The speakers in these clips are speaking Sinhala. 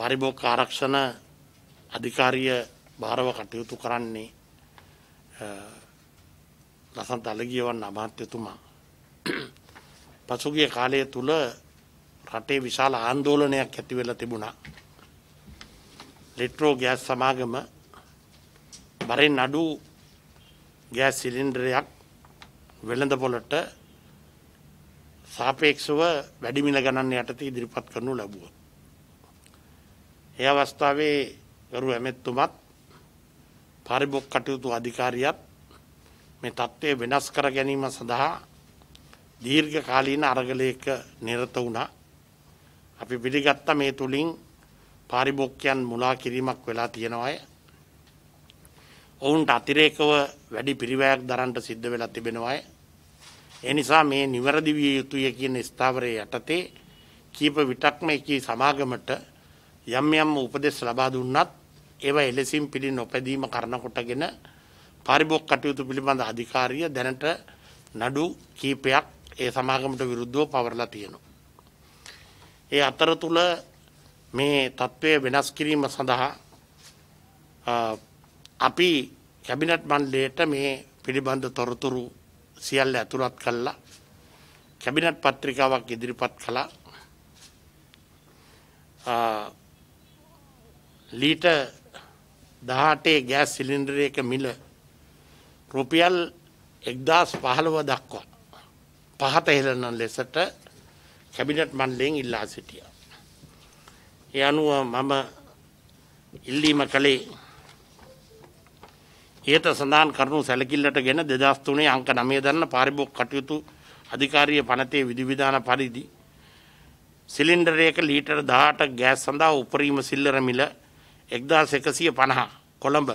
පරිභෝග ආරක්ෂණ අධිකාරිය භාරව කටයුතු කරන්නේ ලසන්ත අලගියවන් අමාත්‍යතුමා. පසුගිය කාලය තුළ රටේ විශාල ආන්දෝලනයක් ඇතිවෙලා තිබුණා. ලෙට්‍රෝ ගෑස් සමාගම බරෙන් අඩු ගෑස් සිලින්ඩරයක් වෙළඳ පොලට සාපේක්ෂව වැඩිමිල ගණන් යටතේ ඉදිරිපත් කරනු ලැබුවා. ඒ අවස්ථාවේ ගරු ඇමෙත්තුමත් පරිභෝග කටයුතු අධිකාරියත් මේ தත්ත්වය වෙනස් කර ගැනීම සඳහා දීර්ඝ කාලීන අරගලයක නිරත වුණා. අපි පිළිගත්ත මේ තුලින් පාරිභෝගිකයන් මුලා කිරීමක් වෙලා තියෙනවාය. ඔවුන්ට අතිරේකව වැඩි පිරිවැයක් දරන්නට සිද්ධ වෙලා තිබෙනවාය. ඒ නිසා මේ නිවැරදි විය යුතුය කියන ස්ථාවරයේ යටතේ කීප විටක්ම එකී සමාගමට යම් යම් උපදෙස් ලබා දුන්නත් ඒවා එලෙසින් පිළි නොපැදීම කරන කොටගෙන පරිභෝග කටයුතු පිළිබඳ අධිකාරිය දැනට නඩු කීපයක් ඒ සමාගමට විරුද්ධව පවරලා තියෙනවා. ඒ අතර තුල මේ தત્ත්වය වෙනස් කිරීම සඳහා අපි කැබිනට් මණ්ඩලයට මේ පිළිබඳ තොරතුරු සියල්ල ඇතුළත් කළා. කැබිනට් පත්‍රිකාවක් ඉදිරිපත් කළා. ලීට දහටේ ගෑස් සිලින්ඩරයක මිල රුපියල් එක්දස් පහළව දක්වා. පහත හෙළනන් ලෙසට කැබිනට් මණ්ඩලයෙන් ඉල්ලා සිටිය. ඒ අනුව මම ඉල්ලීම කළේ ඒත සඳහන් කරනු සැලකිල්ලට ගෙන දෙදස්තුනේ අංක නමය දන්න පාරිභෝග කටයුතු අධිකාරිය පනතේ විධවිධාන පරිදි සිලින්ඩරයක ලීටර් 18ක් ගෑස් සඳහා උපරිම සිල්ලර මිල එක්දස් එකසිය පණහා කොළඹ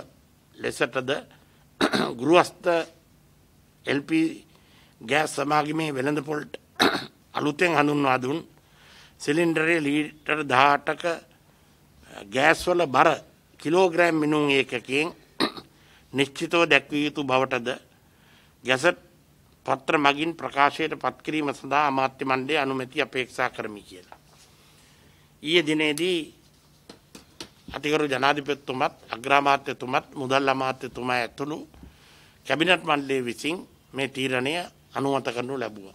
ලෙසටද ගෘුවස්ත එල්ප ගෑස් සමාගමේ වෙළඳ පොල්ට අලුතෙන් හඳුන්වා දුන් සිලින්ඩරේ ලීටර් දාටක ගෑස්වල බර කිලෝග්‍රෑම් මිනුම් ඒකකෙන් නිශ්චිතව දැක්විය යුතු බවටද ගැසට් පත්‍ර මගින් ප්‍රකාශයට පත්කිරීම සඳහා අමාත්‍ය මණ්ඩේ අනුමැති අපේක්ෂා කරමි කියලා. ඊයේ දිනේදී අතිකරු ජනාධිපතිතුමත් අග්‍රාමාත්‍යතුමත් මුදල් අමාත්‍යතුමා ඇතුළු කැබිනට් මණ්ඩලය විසින් මේ තීරණය අනුමත කරනු ලැබුවා.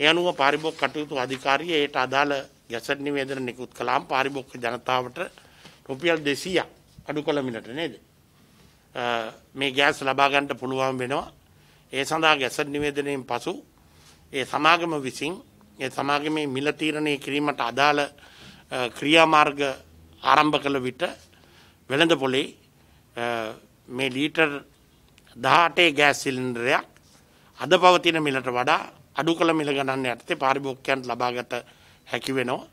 ඒ අනුව පාරිභෝග කටයුතු අධිකාරිය ඒට අදාළ ගැසට් නිවේදන නිකුත් කළාම පාරිභෝග ජනතාවට රුපියල් 200ක් අඩු කළ මිලට නේද? මේ ගෑස් ලබා ගන්නට පුළුවන් වෙනවා. ඒ සඳහා ගැසට් නිවේදනයෙන් පසු ඒ සමාගම විසින් ඒ සමාගමේ මිල තීරණය කිරීමට අදාළ ක්‍රියාමාර්ග ආරම්භ කළ විට වෙළඳ පොලේ මේ ලීටර් දහටේ ගෑස් සිලින්ඩරයක් අද පවතින මිලට වඩා අඩු කළ මිල ගණන්න යටතේ පාරිභෝගිකයන්ට ලබාගත හැකි වෙනවා.